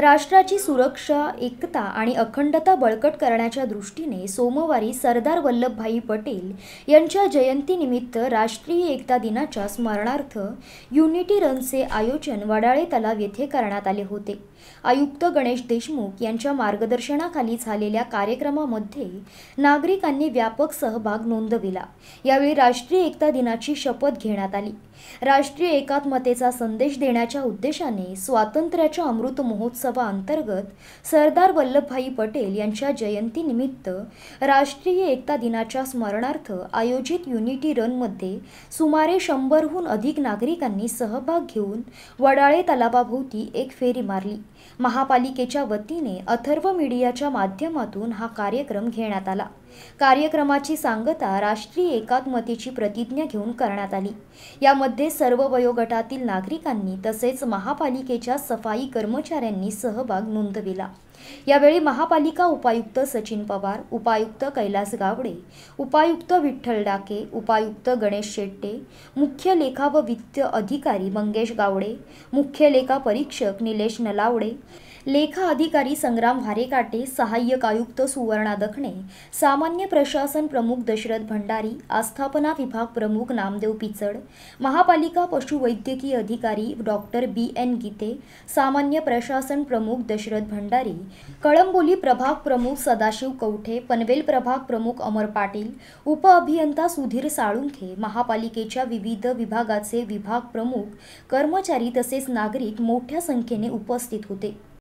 राष्ट्राची सुरक्षा एकता आणि अखंडता बळकट करण्याच्या दृष्टीने सोमवारी सरदार वल्लभभाई पटेल यांच्या जयंतीनिमित्त राष्ट्रीय एकता दिनाच्या स्मरणार्थ युनिटी रनचे आयोजन वडाळे तलाव येथे करण्यात आले होते आयुक्त गणेश देशमुख यांच्या मार्गदर्शनाखाली झालेल्या कार्यक्रमामध्ये नागरिकांनी व्यापक सहभाग नोंदविला यावेळी राष्ट्रीय एकता दिनाची शपथ घेण्यात आली राष्ट्रीय एकात्मतेचा संदेश देण्याच्या उद्देशाने स्वातंत्र्याच्या अमृत महोत्सव महोत्सवा अंतर्गत सरदार वल्लभभाई पटेल यांच्या जयंती निमित्त राष्ट्रीय एकता दिनाच्या स्मरणार्थ आयोजित युनिटी रनमध्ये सुमारे शंभरहून अधिक नागरिकांनी सहभाग घेऊन वडाळे तलावाभोवती एक फेरी मारली महापालिकेच्या वतीने अथर्व मीडियाच्या माध्यमातून हा कार्यक्रम घेण्यात आला कार्यक्रमाची सांगता राष्ट्रीय एकात्मतेची प्रतिज्ञा घेऊन करण्यात आली यामध्ये सर्व वयोगटातील नागरिकांनी तसेच महापालिकेच्या सफाई कर्मचाऱ्यांनी यांनी सहभाग नोंदविला यावेळी महापालिका उपायुक्त सचिन पवार उपायुक्त कैलास गावडे उपायुक्त विठ्ठल डाके उपायुक्त गणेश शेट्टे मुख्य लेखा व वित्त अधिकारी मंगेश गावडे मुख्य लेखा परीक्षक निलेश नलावडे लेखा अधिकारी संग्राम वारेकाटे सहाय्यक आयुक्त सुवर्णा दखणे सामान्य प्रशासन प्रमुख दशरथ भंडारी आस्थापना विभाग प्रमुख नामदेव पिचड महापालिका पशुवैद्यकीय अधिकारी डॉक्टर बी एन गीते सामान्य प्रशासन प्रमुख दशरथ भंडारी कळंबोली प्रभाग प्रमुख सदाशिव कवठे पनवेल प्रभाग प्रमुख अमर पाटील उपअभियंता सुधीर साळुंखे महापालिकेच्या विविध विभागाचे विभाग प्रमुख कर्मचारी तसेच नागरिक मोठ्या संख्येने उपस्थित होते